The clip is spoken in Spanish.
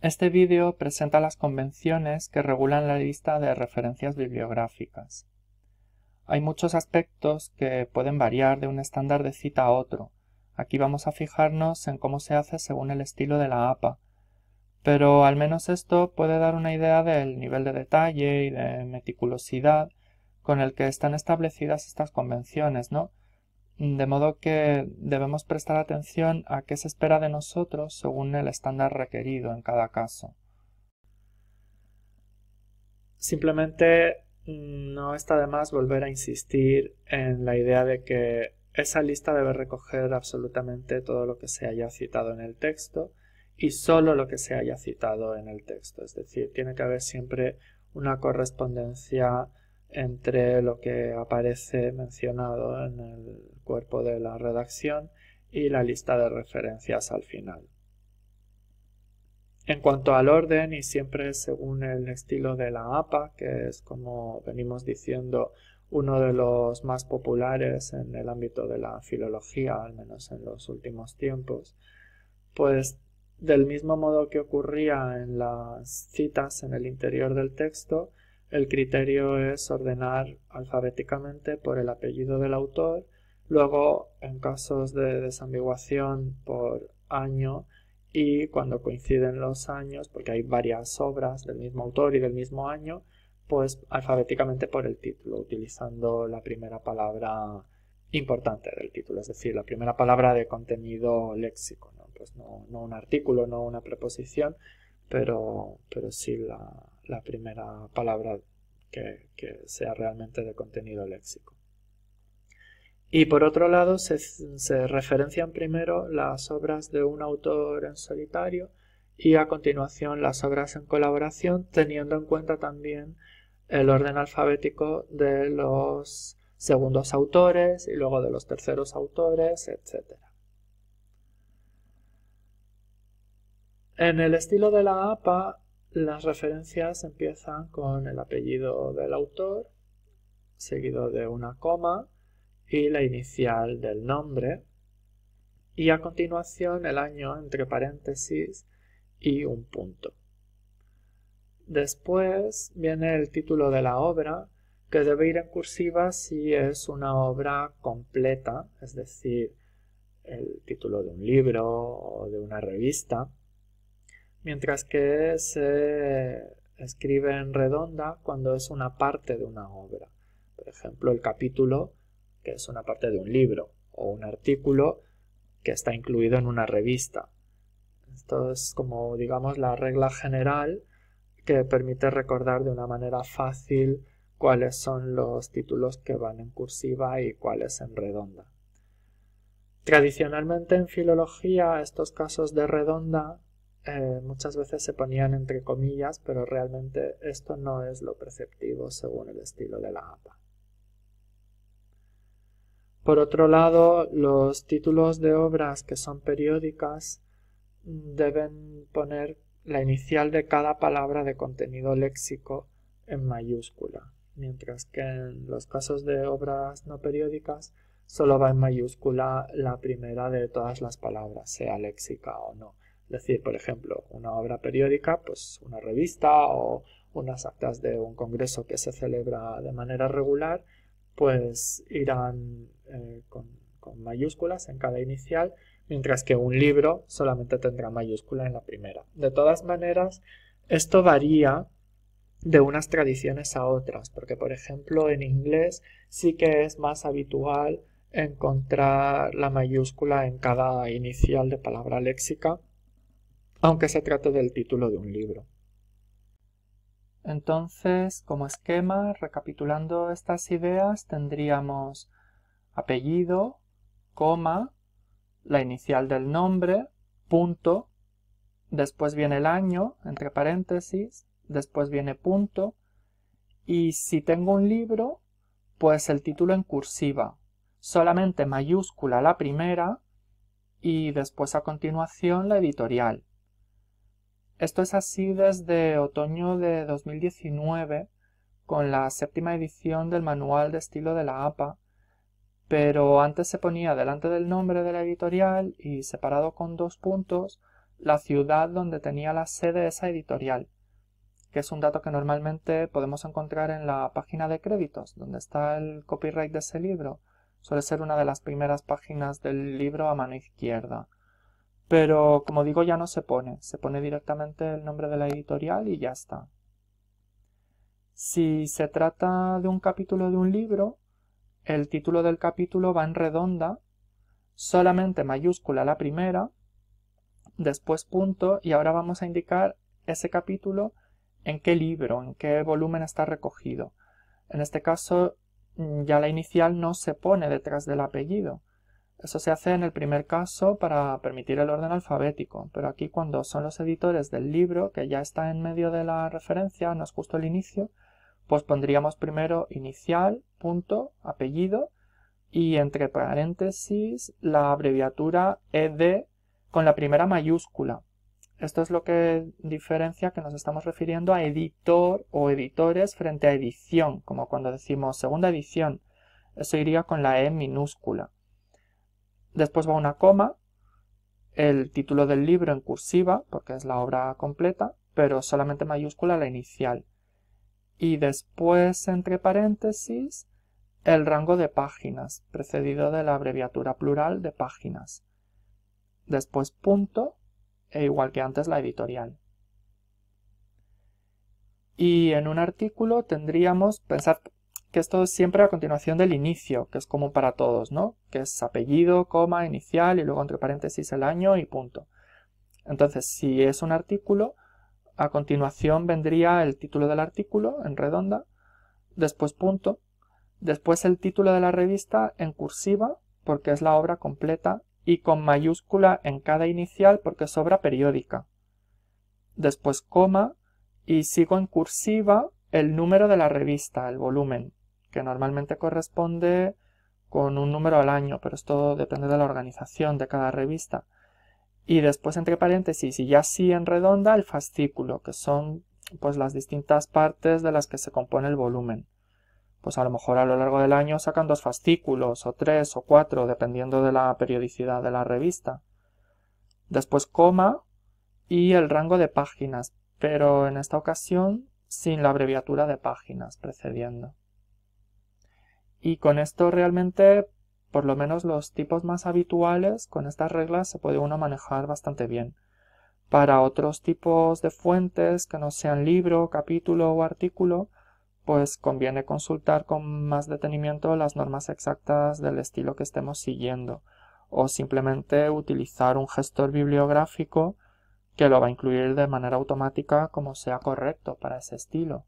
Este vídeo presenta las convenciones que regulan la lista de referencias bibliográficas. Hay muchos aspectos que pueden variar de un estándar de cita a otro. Aquí vamos a fijarnos en cómo se hace según el estilo de la APA, pero al menos esto puede dar una idea del nivel de detalle y de meticulosidad con el que están establecidas estas convenciones, ¿no? De modo que debemos prestar atención a qué se espera de nosotros según el estándar requerido en cada caso. Simplemente mm, no está de más volver a insistir en la idea de que esa lista debe recoger absolutamente todo lo que se haya citado en el texto y solo lo que se haya citado en el texto. Es decir, tiene que haber siempre una correspondencia entre lo que aparece mencionado en el cuerpo de la redacción y la lista de referencias al final. En cuanto al orden, y siempre según el estilo de la APA, que es como venimos diciendo uno de los más populares en el ámbito de la filología, al menos en los últimos tiempos, pues del mismo modo que ocurría en las citas en el interior del texto, el criterio es ordenar alfabéticamente por el apellido del autor, luego en casos de desambiguación por año y cuando coinciden los años, porque hay varias obras del mismo autor y del mismo año, pues alfabéticamente por el título, utilizando la primera palabra importante del título, es decir, la primera palabra de contenido léxico, ¿no? Pues no, no un artículo, no una preposición, pero, sí la, primera palabra que, sea realmente de contenido léxico. Y por otro lado, se, se referencian primero las obras de un autor en solitario y a continuación las obras en colaboración, teniendo en cuenta también el orden alfabético de los segundos autores y luego de los terceros autores, etc. En el estilo de la APA, las referencias empiezan con el apellido del autor, seguido de una coma y la inicial del nombre, y a continuación el año entre paréntesis y un punto. Después viene el título de la obra, que debe ir en cursiva si es una obra completa, es decir, el título de un libro o de una revista mientras que se escribe en redonda cuando es una parte de una obra. Por ejemplo, el capítulo, que es una parte de un libro, o un artículo que está incluido en una revista. Esto es como, digamos, la regla general que permite recordar de una manera fácil cuáles son los títulos que van en cursiva y cuáles en redonda. Tradicionalmente en filología estos casos de redonda eh, muchas veces se ponían entre comillas, pero realmente esto no es lo perceptivo según el estilo de la APA. Por otro lado, los títulos de obras que son periódicas deben poner la inicial de cada palabra de contenido léxico en mayúscula, mientras que en los casos de obras no periódicas solo va en mayúscula la primera de todas las palabras, sea léxica o no. Es decir, por ejemplo, una obra periódica, pues una revista o unas actas de un congreso que se celebra de manera regular, pues irán eh, con mayúsculas en cada inicial, mientras que un libro solamente tendrá mayúscula en la primera. De todas maneras, esto varía de unas tradiciones a otras, porque por ejemplo en inglés sí que es más habitual encontrar la mayúscula en cada inicial de palabra léxica aunque se trate del título de un libro. Entonces, como esquema, recapitulando estas ideas, tendríamos apellido, coma, la inicial del nombre, punto, después viene el año, entre paréntesis, después viene punto, y si tengo un libro, pues el título en cursiva, solamente mayúscula la primera y después a continuación la editorial. Esto es así desde otoño de 2019 con la séptima edición del manual de estilo de la APA, pero antes se ponía delante del nombre de la editorial y separado con dos puntos la ciudad donde tenía la sede esa editorial, que es un dato que normalmente podemos encontrar en la página de créditos, donde está el copyright de ese libro. Suele ser una de las primeras páginas del libro a mano izquierda. Pero como digo, ya no se pone, se pone directamente el nombre de la editorial y ya está. Si se trata de un capítulo de un libro, el título del capítulo va en redonda, solamente mayúscula la primera, después punto, y ahora vamos a indicar ese capítulo en qué libro, en qué volumen está recogido. En este caso, ya la inicial no se pone detrás del apellido, eso se hace en el primer caso para permitir el orden alfabético, pero aquí cuando son los editores del libro, que ya está en medio de la referencia, no es justo el inicio, pues pondríamos primero inicial, punto, apellido y entre paréntesis la abreviatura ED con la primera mayúscula. Esto es lo que diferencia que nos estamos refiriendo a editor o editores frente a edición, como cuando decimos segunda edición. Eso iría con la E minúscula. Después va una coma, el título del libro en cursiva, porque es la obra completa, pero solamente mayúscula la inicial. Y después, entre paréntesis, el rango de páginas, precedido de la abreviatura plural de páginas. Después punto, e igual que antes la editorial. Y en un artículo tendríamos, pensar que esto es siempre a continuación del inicio, que es común para todos, ¿no? Que es apellido, coma, inicial y luego entre paréntesis el año y punto. Entonces, si es un artículo, a continuación vendría el título del artículo en redonda, después punto, después el título de la revista en cursiva, porque es la obra completa, y con mayúscula en cada inicial, porque es obra periódica. Después coma, y sigo en cursiva el número de la revista, el volumen que normalmente corresponde con un número al año, pero esto depende de la organización de cada revista. Y después, entre paréntesis, y ya sí en redonda, el fascículo, que son pues las distintas partes de las que se compone el volumen. Pues a lo mejor a lo largo del año sacan dos fascículos, o tres, o cuatro, dependiendo de la periodicidad de la revista. Después coma y el rango de páginas, pero en esta ocasión sin la abreviatura de páginas precediendo. Y con esto realmente, por lo menos los tipos más habituales, con estas reglas se puede uno manejar bastante bien. Para otros tipos de fuentes que no sean libro, capítulo o artículo, pues conviene consultar con más detenimiento las normas exactas del estilo que estemos siguiendo o simplemente utilizar un gestor bibliográfico que lo va a incluir de manera automática como sea correcto para ese estilo.